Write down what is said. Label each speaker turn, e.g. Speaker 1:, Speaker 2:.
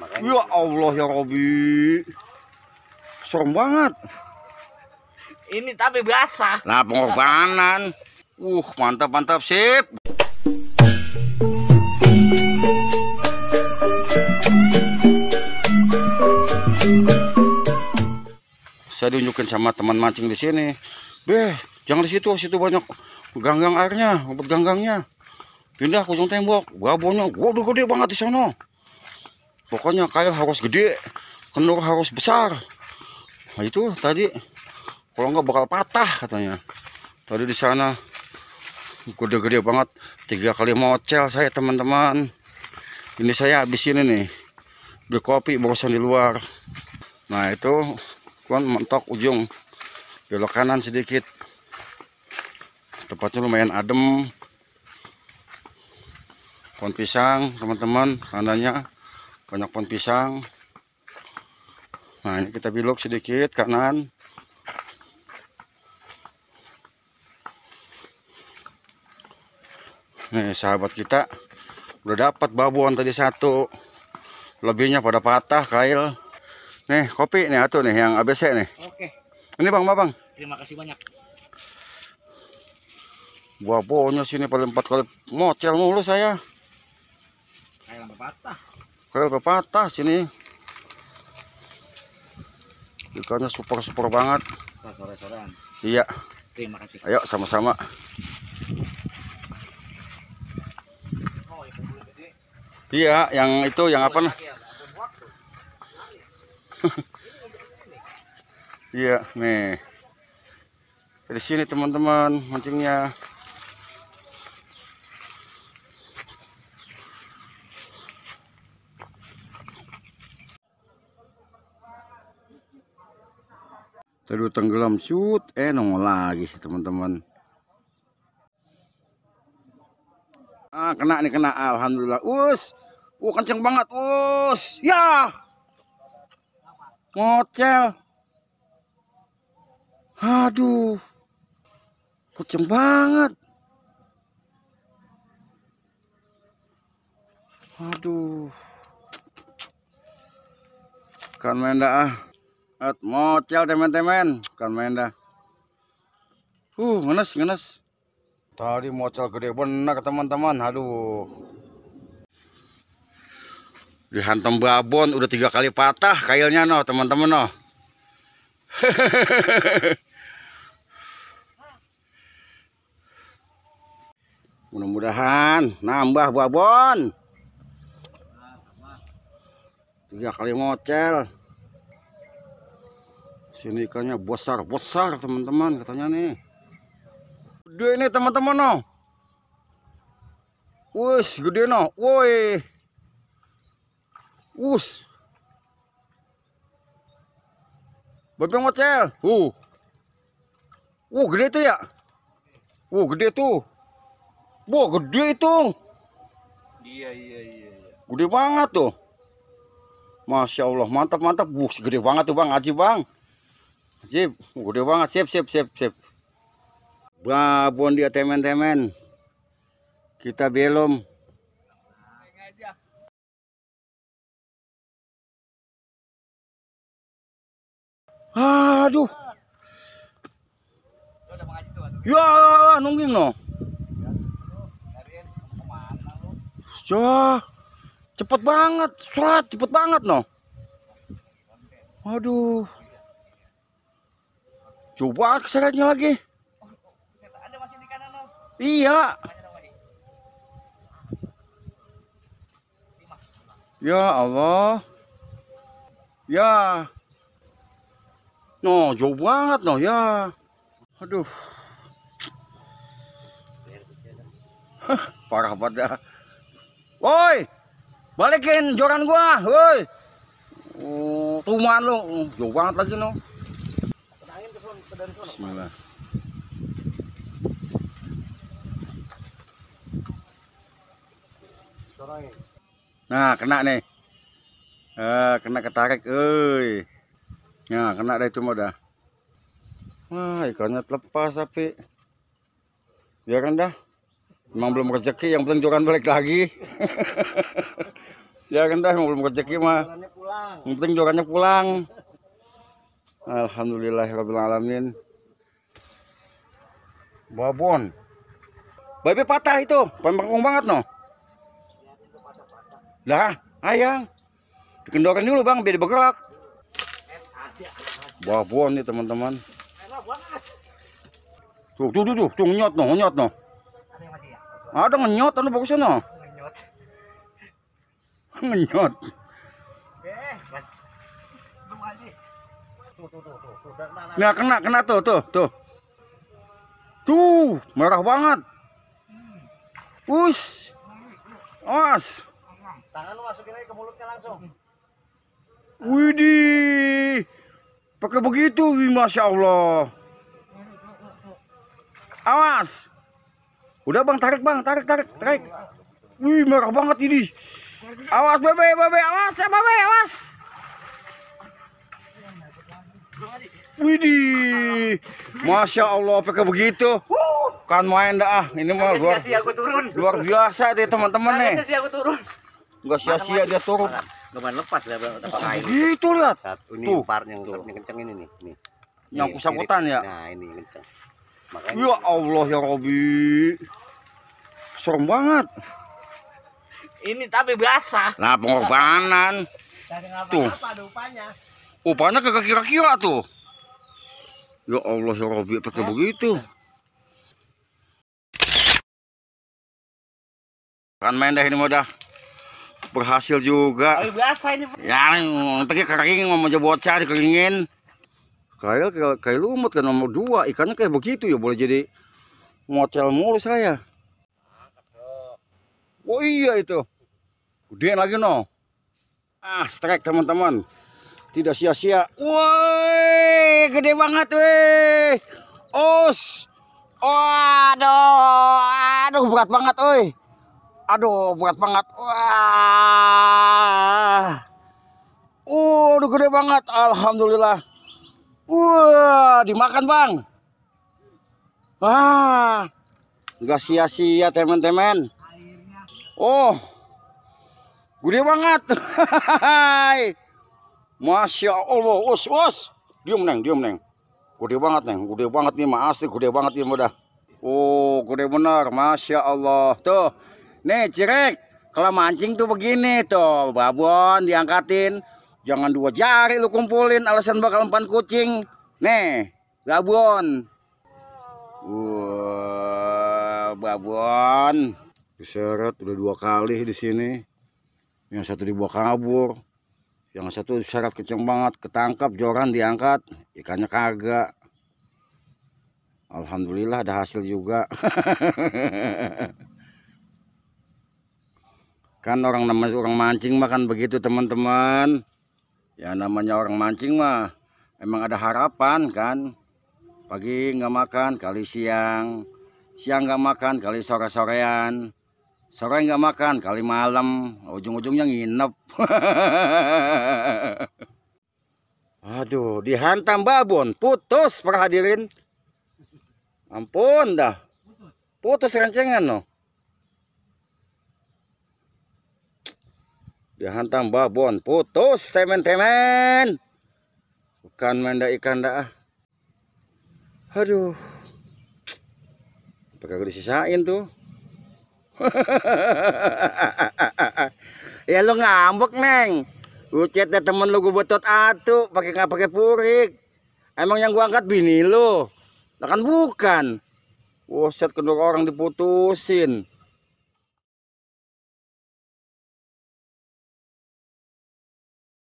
Speaker 1: Makanya ya Allah ya Robi. Serem banget. Ini tapi basah. Nah, pengorbanan. Uh, mantap mantap sip. Saya diunjukin sama teman mancing di sini. Beh, jangan di situ, situ banyak ganggang airnya, obat ganggangnya. Pindah ke ujung tembok, babonnya, waduh gede banget di sana pokoknya kail harus gede kenur harus besar nah itu tadi kalau nggak bakal patah katanya tadi di sana gede-gede banget tiga kali mocel saya teman-teman ini saya habis ini nih beli kopi bosan di luar nah itu kan mentok ujung belok kanan sedikit tempatnya lumayan adem pohon pisang teman-teman tandanya banyak pohon pisang nah ini kita bilok sedikit kanan nih sahabat kita udah dapat babuan tadi satu lebihnya pada patah kail nih kopi nih atuh nih yang ABC nih oke ini bang bang terima kasih banyak buah pohonnya sini paling empat kali motel mulu saya kail patah Kayak udah patah sini. Ikannya super-super banget. sore Iya. Terima kasih. Ayo sama-sama.
Speaker 2: Oh, iya,
Speaker 1: yang itu yang apa nih iya, nih. Dari sini teman-teman mancingnya. Tadi tenggelam shoot, eh nongol lagi teman-teman. Ah kena nih kena, alhamdulillah. Us, uh kenceng banget, us, ya, ngocel. Aduh, kenceng banget. Aduh, kan main dah ah. At mocel teman-teman, bukan main dah. Uh, ngenes, ngenes. Tadi mocel gede benar teman-teman. Aduh. Dihantam babon udah tiga kali patah kailnya noh, teman-teman noh. Mudah-mudahan nambah babon. Tiga kali mocel. Sini ikannya besar-besar teman-teman katanya nih. Gede ini teman-teman no. Wus, gede no. Woi. Wus. Babi ngocel. Uh. Uh, gede itu ya. Uh, gede tuh. Wah, gede itu. Iya, iya, iya. iya. Gede banget tuh. Masya Allah, mantap, mantap. Wuh, gede banget tuh Bang, Aji Bang. Sip, gede banget. Sip, sip, sip, sip. Babon dia temen-temen. Kita belum. Aduh. Ya, nungging no. Ya, cepet banget, surat cepet banget no. Aduh. Coba aksaranya lagi. Iya. Ya Allah. Ya. No, jauh banget no ya. Aduh. Hah, parah banget ya. Woi, balikin joran gua, woi. Oh, tuman lo, oh, jauh banget lagi no. Bismillah. Nah, kena nih. Ah, eh, kena ketarik, euy. Nah, kena deh itu dah. Wah, ikannya terlepas tapi ya kan dah. Emang belum rezeki, yang penting jualan balik lagi. ya kan dah, emang belum rezeki mah. Yang penting jorannya pulang. Alhamdulillahirrahmanirrahim babon babi patah itu pembangkung banget no lah ayang dikendorin dulu bang biar bergerak babon nih teman-teman tuh tuh tuh tuh, tuh nyot no nyot no ada nge-nyot, ada anu, bagusnya no -nyot. Nah kena kena tuh tuh tuh. Tuh merah banget. Us. Awas. Tangan lu masukin aja ke mulutnya langsung. Widih. Pakai begitu, wih, masya Allah. Awas. Udah bang tarik bang, tarik tarik tarik. Wih merah banget ini. Awas bebe bebe, awas ya bebe, awas. Widih. Masya Allah pakai begitu. Kan main dah ah. Ini mah luar, turun. luar biasa deh teman-teman nih. Sia-sia aku turun. Enggak sia-sia dia turun. Lumayan lepas lah tempat lain. Gitu lihat. Ini par yang, tuh. yang kenceng ini nih. nih. Yang kusangkutan ya. Nah, ini kenceng. Makanya ya Allah ya Robi. Serem banget. Ini tapi biasa, Nah, pengorbanan. Tuh. Apa ada upahnya? upahnya oh, kaki kira-kira tuh ya Allah ya Robi pakai begitu kan main dah ini mudah berhasil juga Ya biasa ini ya tadi kering mau aja bocah dikeringin kayak kayak lumut kan nomor dua ikannya kayak begitu ya boleh jadi ngocel mulu saya oh iya itu gedean lagi no ah strike teman-teman tidak sia-sia. Woi, gede banget woi. Os. Waduh, aduh berat banget woi. Aduh, berat banget. Wah. Uh, udah gede banget. Alhamdulillah. Wah, dimakan, Bang. Wah. Enggak sia-sia, teman-teman. Oh. Gede banget. Masya Allah, us us. diem neng, diem neng. Gede banget neng, gede banget nih mah asli gede banget nih udah. Oh, gede benar, masya Allah. Tuh, nih cirek, kalau mancing tuh begini tuh, babon diangkatin. Jangan dua jari lu kumpulin, alasan bakal empan kucing. Nih, babon. Wah, babon. Diseret udah dua kali di sini. Yang satu dibawa kabur yang satu syarat kenceng banget ketangkap joran diangkat ikannya kagak Alhamdulillah ada hasil juga kan orang namanya orang mancing makan begitu teman-teman ya namanya orang mancing mah emang ada harapan kan pagi nggak makan kali siang siang nggak makan kali sore-sorean sore nggak makan kali malam ujung-ujungnya nginep aduh dihantam babon putus perhadirin. ampun dah putus rencengan loh dihantam babon putus temen-temen bukan menda ikan dah ah. aduh pakai disisain tuh ya lu ngambek neng Ucet temen lu gue betot atu pakai nggak pakai purik emang yang gua angkat bini lu nah, kan bukan Woset kedua orang diputusin